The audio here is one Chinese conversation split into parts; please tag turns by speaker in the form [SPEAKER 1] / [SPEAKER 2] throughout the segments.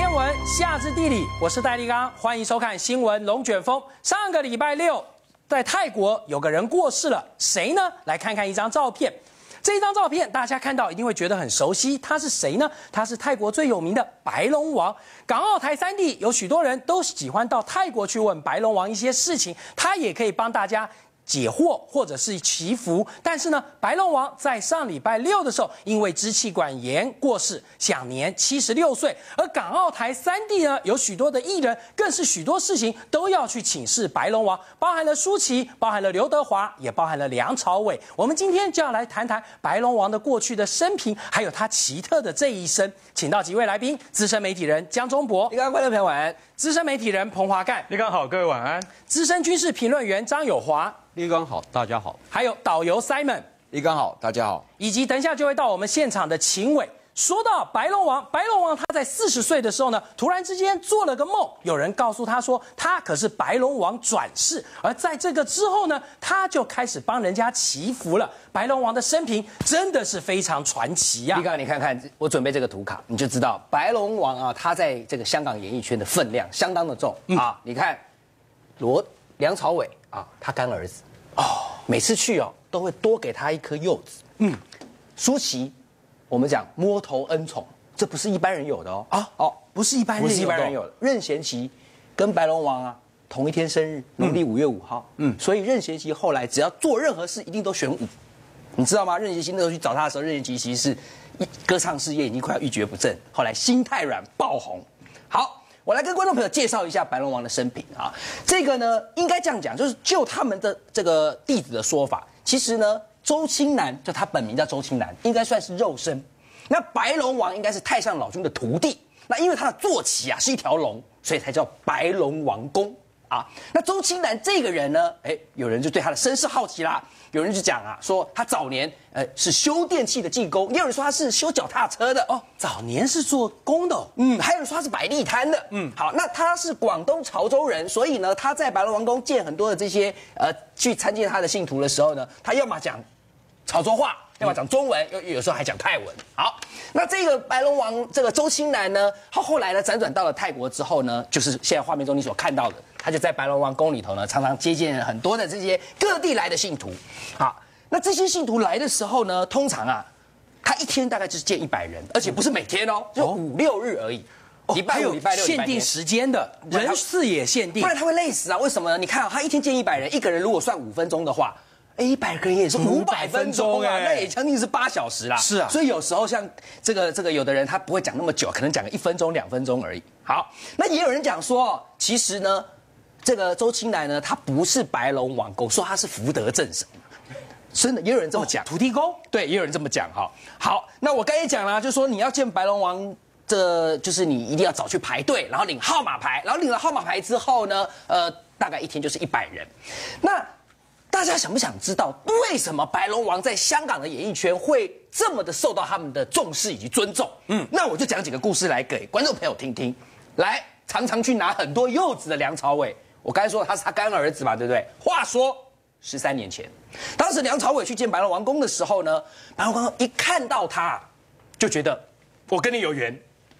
[SPEAKER 1] 天文下知地理，我是戴立刚，欢迎收看新闻。龙卷风上个礼拜六，在泰国有个人过世了，谁呢？来看看一张照片，这张照片大家看到一定会觉得很熟悉，他是谁呢？他是泰国最有名的白龙王。港澳台三地有许多人都喜欢到泰国去问白龙王一些事情，他也可以帮大家。解惑或者是祈福，但是呢，白龙王在上礼拜六的时候，因为支气管炎过世，享年七十六岁。而港澳台三地呢，有许多的艺人，更是许多事情都要去请示白龙王，包含了舒淇，包含了刘德华，也包含了梁朝伟。我们今天就要来谈谈白龙王的过去的生平，还有他奇特的这一生。请到几位来宾，资深媒体人江中博，刚刚关注台湾。资深媒体人彭华淦，立刚好，各位晚安。资深军事评论员张友华，立刚好，大家好。还有导游 Simon，立刚好，大家好。以及等一下就会到我们现场的秦伟。说到白龙王，白龙王他在四十岁的时候呢，突然之间做了个梦，有人告诉他说他可是白龙王转世，而在这个之后呢，他就开始帮人家祈福了。白龙王的生平真的是非常传奇呀！李刚，你看看我准备这个图卡，你就知道白龙王啊，他在这个香港演艺圈的分量相当的重啊！你看罗梁朝伟啊，他干儿子哦，每次去哦都会多给他一颗柚子。嗯，舒淇。我们讲摸头恩宠，这不是一般人有的哦啊哦，不是一般人，不是一般人有的。任贤齐跟白龙王啊同一天生日，农历五月五号。嗯，所以任贤齐后来只要做任何事，一定都选五，你知道吗？任贤齐那时候去找他的时候，任贤齐其实是歌唱事业已经快要一蹶不振，后来心太软爆红。好，我来跟观众朋友介绍一下白龙王的生平啊。这个呢，应该这样讲，就是就他们的这个弟子的说法，其实呢。周青南就他本名叫周青南，应该算是肉身。那白龙王应该是太上老君的徒弟，那因为他的坐骑啊是一条龙，所以才叫白龙王宫。啊，那周青南这个人呢？哎，有人就对他的身世好奇啦，有人就讲啊，说他早年呃是修电器的技工，也有人说他是修脚踏车的哦，早年是做工的，嗯，还有人说他是摆地摊的，嗯，好，那他是广东潮州人，所以呢，他在白龙王宫见很多的这些呃去参见他的信徒的时候呢，他要么讲。潮州话要么讲中文，有有时候还讲泰文。好，那这个白龙王，这个周青南呢，后后来呢辗转到了泰国之后呢，就是现在画面中你所看到的，他就在白龙王宫里头呢，常常接见很多的这些各地来的信徒。好，那这些信徒来的时候呢，通常啊，他一天大概就是见一百人，而且不是每天哦，就五六日而已。礼拜六限定时间的，人次也限定，不然他会累死啊。为什么呢？你看他一天见一百人，一个人如果算五分钟的话。一百个也是五百分钟啊，那也将近是八小时啦。是啊，所以有时候像这个这个，有的人他不会讲那么久，可能讲个一分钟、两分钟而已。好，那也有人讲说，其实呢，这个周青来呢，他不是白龙王，狗说他是福德正神，真的也有人这么讲。土地公对，也有人这么讲哈。好，那我刚才讲了，就是说你要见白龙王，这就是你一定要早去排队，然后领号码牌，然后领了号码牌之后呢，呃，大概一天就是一百人。那大家想不想知道为什么白龙王在香港的演艺圈会这么的受到他们的重视以及尊重？嗯，那我就讲几个故事来给观众朋友听听。来，常常去拿很多柚子的梁朝伟，我刚才说他是他干儿子嘛，对不对？话说十三年前，当时梁朝伟去见白龙王公的时候呢，白龙王公一看到他，就觉得我跟你有缘，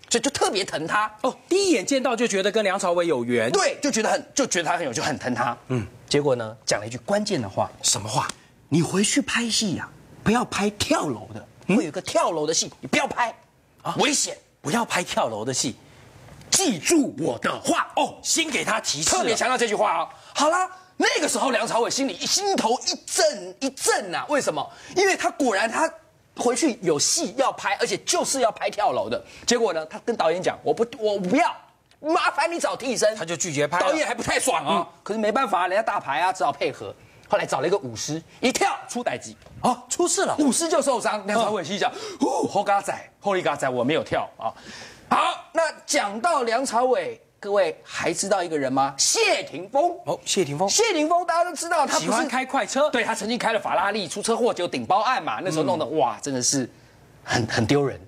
[SPEAKER 1] 所就特别疼他。哦，第一眼见到就觉得跟梁朝伟有缘，对，就觉得很就觉得他很有，就很疼他。嗯。结果呢，讲了一句关键的话，什么话？你回去拍戏呀，不要拍跳楼的。我有个跳楼的戏，你不要拍，啊，危险，不要拍跳楼的戏。记住我的话哦，先给他提示。特别强调这句话啊。好啦，那个时候梁朝伟心里心头一震一震啊，为什么？因为他果然他回去有戏要拍，而且就是要拍跳楼的。结果呢，他跟导演讲，我不，我不要。麻烦你找替身，他就拒绝拍，导演还不太爽啊。可是没办法，人家大牌啊，只好配合。后来找了一个舞狮，一跳出代级啊，出事了，舞狮就受伤。梁朝伟心想：，哦，后嘎仔，后力嘎仔，我没有跳啊。好，那讲到梁朝伟，各位还知道一个人吗？谢霆锋。哦，谢霆锋。谢霆锋大家都知道，他喜欢开快车，对他曾经开了法拉利出车祸，就顶包案嘛，那时候弄得哇，真的是很很丢人。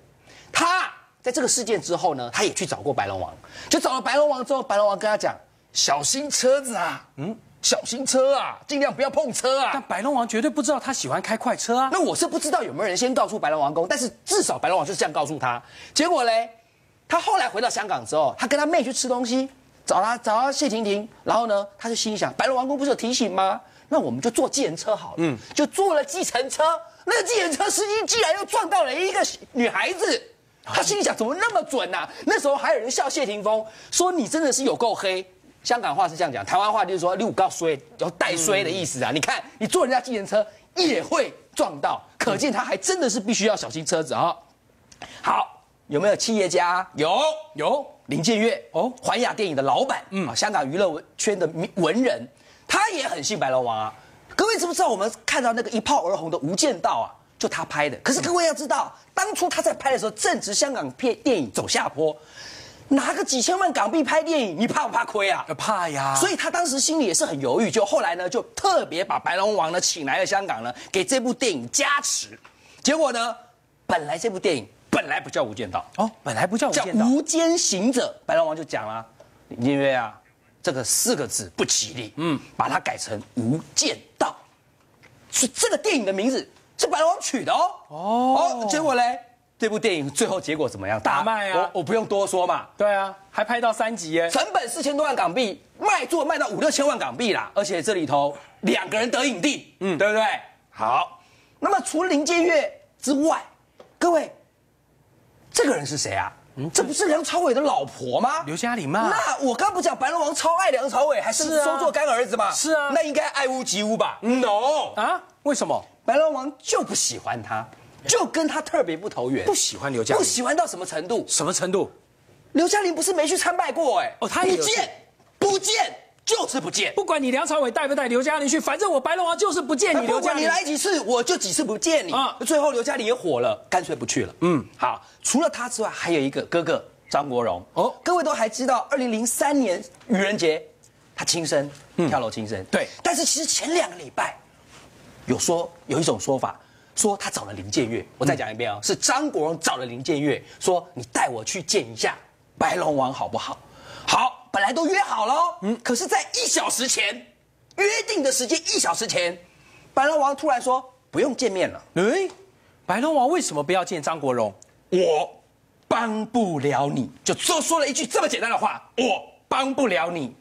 [SPEAKER 1] 在这个事件之后呢，他也去找过白龙王，就找了白龙王之后，白龙王跟他讲：“小心车子啊，嗯，小心车啊，尽量不要碰车啊。”但白龙王绝对不知道他喜欢开快车啊。那我是不知道有没有人先告诉白龙王公，但是至少白龙王是这样告诉他。结果嘞，他后来回到香港之后，他跟他妹去吃东西，找他找到谢婷婷，然后呢，他就心想：白龙王公不是有提醒吗？那我们就坐计程车好了。嗯，就坐了计程车，那计程车司机竟然又撞到了一个女孩子。他心里想：怎么那么准啊？那时候还有人笑谢霆锋，说你真的是有够黑。香港话是这样讲，台湾话就是说“六告衰，有带衰的意思啊。你看，你坐人家计程车也会撞到，可见他还真的是必须要小心车子啊。好，有没有企业家？有有，林建岳哦，环亚电影的老板，嗯，香港娱乐圈的文人，他也很信白龙王啊。各位知不知道我们看到那个一炮而红的《无间道》啊？就他拍的，可是各位要知道，当初他在拍的时候正值香港片电影走下坡，拿个几千万港币拍电影，你怕不怕亏啊？怕呀！所以他当时心里也是很犹豫，就后来呢，就特别把白龙王呢请来了香港呢，给这部电影加持。结果呢，本来这部电影本来不叫无间道哦，本来不叫无叫无间行者，白龙王就讲了，因为啊，这个四个字不吉利，嗯，把它改成无间道，是这个电影的名字。是白龙王取的哦哦，结果嘞，这部电影最后结果怎么样？大卖啊！我我不用多说嘛。对啊，还拍到三集耶，成本四千多万港币，卖座卖到五六千万港币啦。而且这里头两个人得影帝，嗯，对不对？好，那么除了林建岳之外，各位，这个人是谁啊？嗯，这不是梁朝伟的老婆吗？刘嘉玲吗？那我刚不讲白龙王超爱梁朝伟，还是收做干儿子吗？是啊。那应该爱屋及乌吧？No 啊，为什么？白龙王就不喜欢他，就跟他特别不投缘，不喜欢刘嘉，玲，不喜欢到什么程度？什么程度？刘嘉玲不是没去参拜过哎，哦，他不见，不见，就是不见。不管你梁朝伟带不带刘嘉玲去，反正我白龙王就是不见你刘嘉。你来几次，我就几次不见你。啊，最后刘嘉玲也火了，干脆不去了。嗯，好，除了他之外，还有一个哥哥张国荣。哦，各位都还知道，二零零三年愚人节，他轻生，跳楼轻生。对，但是其实前两个礼拜。有说有一种说法，说他找了林建岳。我再讲一遍啊，是张国荣找了林建岳，说你带我去见一下白龙王好不好？好，本来都约好了，嗯，可是，在一小时前约定的时间一小时前，白龙王突然说不用见面了。诶，白龙王为什么不要见张国荣？我帮不了你，就说说了一句这么简单的话，我帮不了你。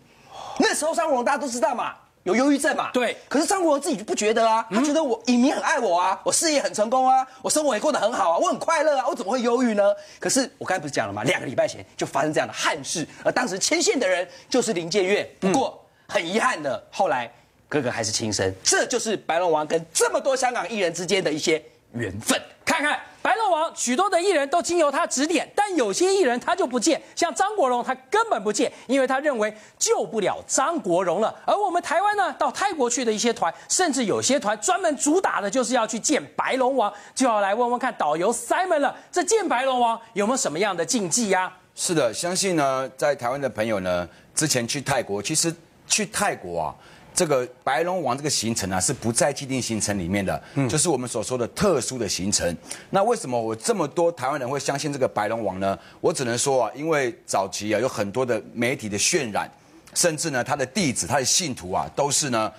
[SPEAKER 1] 那时候张国荣大家都知道嘛。有忧郁症嘛？对，可是张国荣自己就不觉得啊，他觉得我影迷很爱我啊，我事业很成功啊，我生活也过得很好啊，我很快乐啊，我怎么会忧郁呢？可是我刚才不是讲了吗？两个礼拜前就发生这样的憾事，而当时牵线的人就是林建岳。不过很遗憾的，后来哥哥还是轻生，这就是白龙王跟这么多香港艺人之间的一些缘分。看看。白龙王，许多的艺人都经由他指点，但有些艺人他就不见，像张国荣，他根本不见，因为他认为救不了张国荣了。而我们台湾呢，到泰国去的一些团，甚至有些团专门主打的就是要去见白龙王，就要来
[SPEAKER 2] 问问看导游 Simon 了，这见白龙王有没有什么样的禁忌呀？是的，相信呢，在台湾的朋友呢，之前去泰国，其实去泰国啊。这个白龙王这个行程啊是不在既定行程里面的，就是我们所说的特殊的行程。那为什么我这么多台湾人会相信这个白龙王呢？我只能说啊，因为早期啊有很多的媒体的渲染，甚至呢他的弟子、他的信徒啊都是呢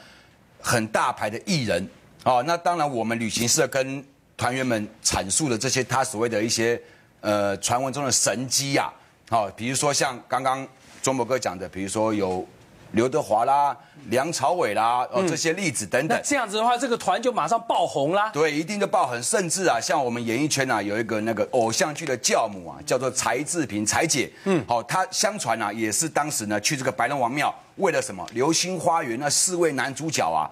[SPEAKER 2] 很大牌的艺人。哦，那当然我们旅行社跟团员们阐述的这些他所谓的一些呃传闻中的神机呀，哦，比如说像刚刚钟博哥讲的，比如说有。刘德华啦、梁朝伟啦，哦，这些例子等等，这样子的话，这个团就马上爆红啦。对，一定就爆红，甚至啊，像我们演艺圈啊，有一个那个偶像剧的教母啊，叫做柴志平，柴姐，嗯，好，她相传啊，也是当时呢去这个白龙王庙。为了什么？流星花园那四位男主角啊，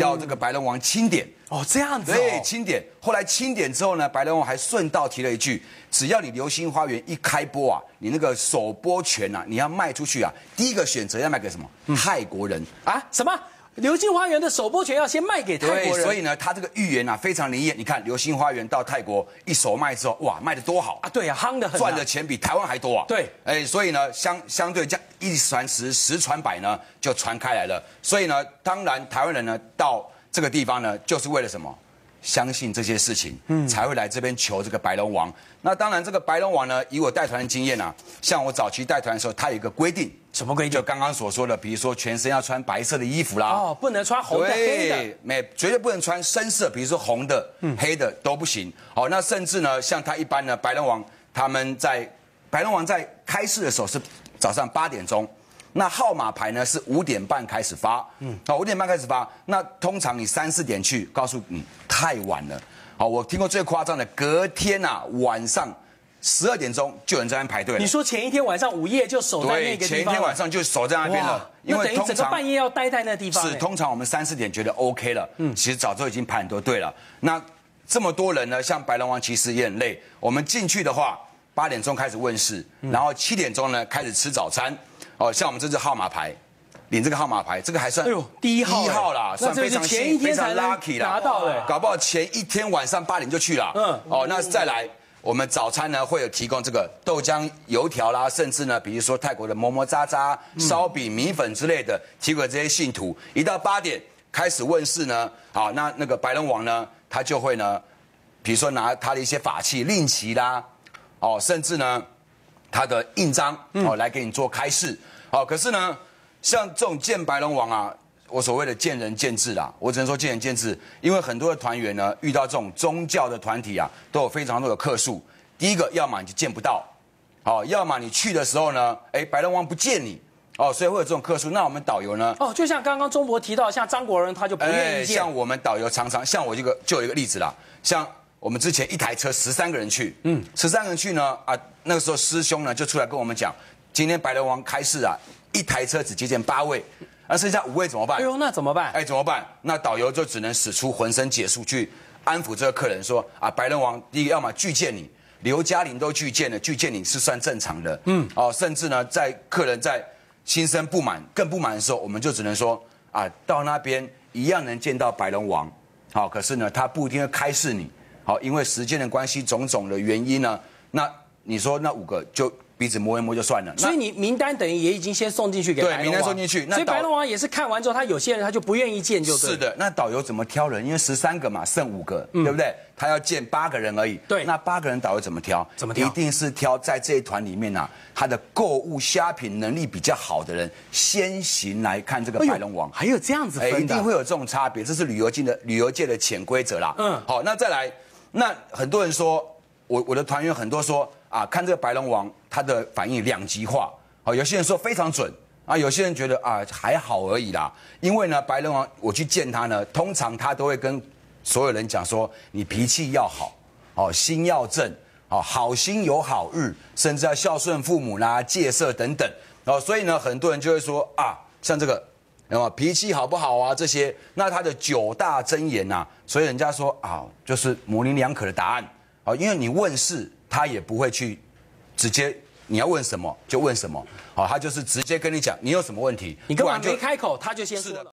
[SPEAKER 2] 要这个白龙王清点哦，这样子，对，清点。后来清点之后呢，白龙王还顺道提了一句：只要你流星花园一开播啊，你那个首播权啊，你要卖出去啊，第一个选择要卖给什么？泰国人啊？什么？《流星花园》的首播权要先卖给泰国人，所以呢，他这个预言呐非常灵验。你看，《流星花园》到泰国一手卖之后，哇，卖的多好啊！对啊，夯的，赚的钱比台湾还多啊！对，哎，所以呢，相相对这样一传十，十传百呢，就传开来了。所以呢，当然台湾人呢到这个地方呢，就是为了什么？相信这些事情，嗯，才会来这边求这个白龙王。那当然，这个白龙王呢，以我带团的经验啊，像我早期带团的时候，他有一个规定，什么规定？就刚刚所说的，比如说全身要穿白色的衣服啦，哦，不能穿红的、黑的，没，绝对不能穿深色，比如说红的、黑的都不行。好，那甚至呢，像他一般呢，白龙王他们在白龙王在开市的时候是早上八点钟。那号码牌呢是五点半开始发，嗯，好，五点半开始发，那通常你三四点去，告诉你太晚了。好，我听过最夸张的，隔天啊晚上十二点钟就有人在那排队了。你说前一天晚上午夜就守在那个地方？前一天晚上就守在那边了，因为整个半
[SPEAKER 1] 夜要待在那地方。是，通
[SPEAKER 2] 常我们三四点觉得 OK 了，嗯，其实早就已经排很多队了。那这么多人呢，像白龙王其实也很累。我们进去的话，八点钟开始问世，然后七点钟呢开始吃早餐。哦，像我们这支号码牌，领这个号码牌，这个还算第一号啦，算非常幸运、非常 lucky 啦，拿到的。搞不好前一天晚上八点就去了。嗯。哦，那再来，我们早餐呢会有提供这个豆浆、油条啦，甚至呢，比如说泰国的馍馍渣渣、烧饼、米粉之类的，提供这些信徒。一到八点开始问世呢，好，那那个白龙王呢，他就会呢，比如说拿他的一些法器、令旗啦，哦，甚至呢，他的印章哦来给你做开市。好，可是呢，像这种见白龙王啊，我所谓的见仁见智啦，我只能说见仁见智，因为很多的团员呢，遇到这种宗教的团体啊，都有非常多的客数。第一个，要么你就见不到，好，要么你去的时候呢，哎，白龙王不见你，哦，所以会有这种客数。那我们导游呢？哦，就像刚刚钟博提到，像张国仁他就不愿意见。像我们导游常常，像我这个就有一个例子啦，像我们之前一台车十三个人去，嗯，十三个人去呢，啊，那个时候师兄呢就出来跟我们讲。今天白龙王开市啊，一台车只接见八位，那剩下五位怎么办？哎呦，那怎么办？哎，怎么办？那导游就只能使出浑身解数去安抚这个客人，说啊，白龙王第一个要么拒见你，刘嘉玲都拒见了，拒见你是算正常的。嗯。哦，甚至呢，在客人在心生不满、更不满的时候，我们就只能说啊，到那边一样能见到白龙王，好，可是呢，他不一定会开示你，好，因为时间的关系、种种的原因呢，那你说那五个就。鼻子摸一摸就算了，所
[SPEAKER 1] 以你名单等于也已经先送进去给他。对，名单送进去，那白龙王也是看完之后，他有些人他就不愿意见，就对。是
[SPEAKER 2] 的，那导游怎么挑人？因为十三个嘛，剩五个，对不对？他要见八个人而已。对，那八个人导游怎么挑？怎么挑？一定是挑在这一团里面呢，他的购物虾品能力比较好的人，先行来看这个白龙王。还有这样子，一定会有这种差别，这是旅游界的旅游界的潜规则啦。嗯，好，那再来，那很多人说，我我的团员很多说。啊，看这个白龙王他的反应两极化，哦，有些人说非常准啊，有些人觉得啊还好而已啦。因为呢，白龙王我去见他呢，通常他都会跟所有人讲说，你脾气要好，哦，心要正，哦，好心有好日，甚至要孝顺父母啦、戒色等等。哦，所以呢，很多人就会说啊，像这个，那么脾气好不好啊？这些，那他的九大真言呐，所以人家说啊，就是模棱两可的答案。哦，因为你问是。他也不会去，直接你要问什么就问什么，好，他就是直接跟你讲，你有什么问题，你根本没开
[SPEAKER 1] 口，他就先说了。